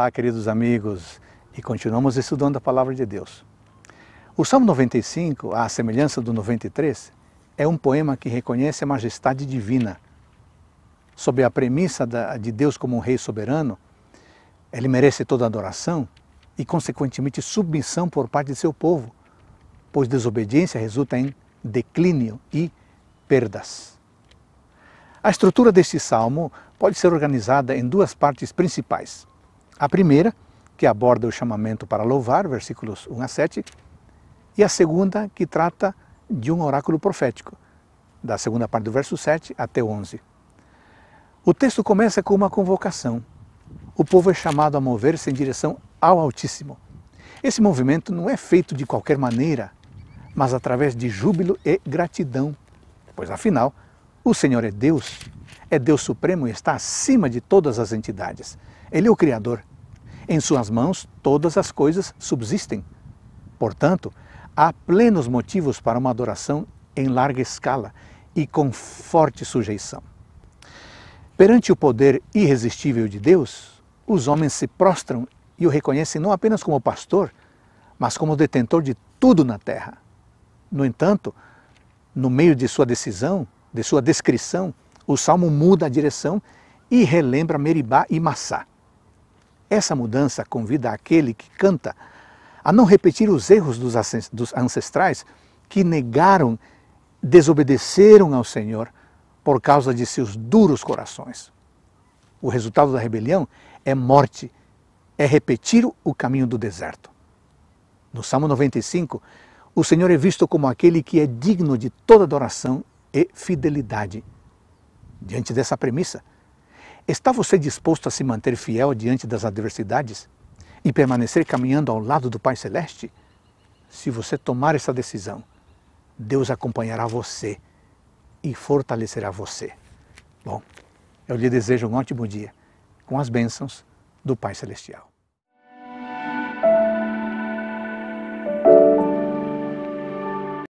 Olá, queridos amigos, e continuamos estudando a palavra de Deus. O Salmo 95, à semelhança do 93, é um poema que reconhece a majestade divina. Sob a premissa de Deus como um rei soberano, ele merece toda adoração e, consequentemente, submissão por parte de seu povo, pois desobediência resulta em declínio e perdas. A estrutura deste salmo pode ser organizada em duas partes principais. A primeira, que aborda o chamamento para louvar, versículos 1 a 7, e a segunda, que trata de um oráculo profético, da segunda parte do verso 7 até 11. O texto começa com uma convocação. O povo é chamado a mover-se em direção ao Altíssimo. Esse movimento não é feito de qualquer maneira, mas através de júbilo e gratidão, pois afinal, o Senhor é Deus, é Deus supremo e está acima de todas as entidades. Ele é o Criador, em suas mãos todas as coisas subsistem. Portanto, há plenos motivos para uma adoração em larga escala e com forte sujeição. Perante o poder irresistível de Deus, os homens se prostram e o reconhecem não apenas como pastor, mas como detentor de tudo na terra. No entanto, no meio de sua decisão, de sua descrição, o salmo muda a direção e relembra Meribá e Massá. Essa mudança convida aquele que canta a não repetir os erros dos ancestrais que negaram, desobedeceram ao Senhor por causa de seus duros corações. O resultado da rebelião é morte, é repetir o caminho do deserto. No Salmo 95, o Senhor é visto como aquele que é digno de toda adoração e fidelidade. Diante dessa premissa, Está você disposto a se manter fiel diante das adversidades e permanecer caminhando ao lado do Pai Celeste? Se você tomar essa decisão, Deus acompanhará você e fortalecerá você. Bom, eu lhe desejo um ótimo dia com as bênçãos do Pai Celestial.